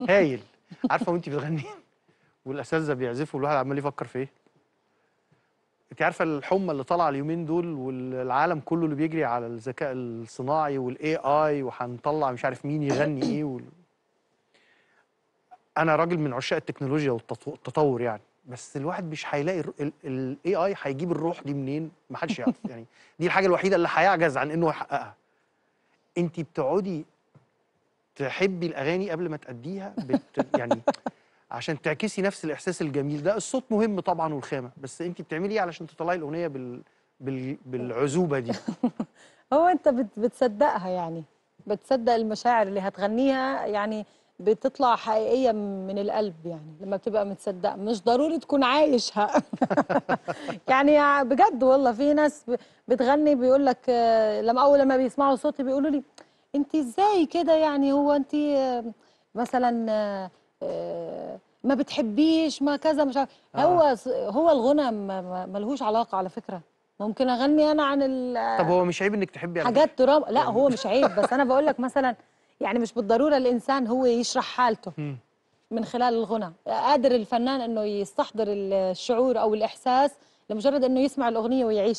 هايل عارفه وانت بتغنين والاساتذه بيعزفوا الواحد عمال يفكر في ايه انت عارفه الحمى اللي طالعه اليومين دول والعالم كله اللي بيجري على الذكاء الصناعي والاي اي وهنطلع مش عارف مين يغني ايه وال... انا راجل من عشاق التكنولوجيا والتطور يعني بس الواحد مش هيلاقي الاي اي هيجيب الروح دي منين ما حدش يعرف يعني دي الحاجه الوحيده اللي هيعجز عن انه يحققها انت بتقعدي تحبي الاغاني قبل ما تاديها بت... يعني عشان تعكسي نفس الاحساس الجميل ده الصوت مهم طبعا والخامه بس انت بتعملي ايه علشان تطلعي الاغنيه بال... بال... بالعزوبه دي هو انت بت... بتصدقها يعني بتصدق المشاعر اللي هتغنيها يعني بتطلع حقيقيه من القلب يعني لما بتبقى متصدقه مش ضروري تكون عايشها يعني بجد والله في ناس بتغني بيقول لك لما اول لما بيسمعوا صوتي بيقولوا لي انت ازاي كده يعني هو انت آه، مثلا آه، آه، ما بتحبيش ما كذا مش عارف آه. هو هو الغنى ملهوش علاقه على فكره ممكن اغني انا عن ال طب هو مش عيب انك تحبي حاجات دراما لا يعني هو مش عيب بس انا بقول لك مثلا يعني مش بالضروره الانسان هو يشرح حالته من خلال الغنى قادر الفنان انه يستحضر الشعور او الاحساس لمجرد انه يسمع الاغنيه ويعيش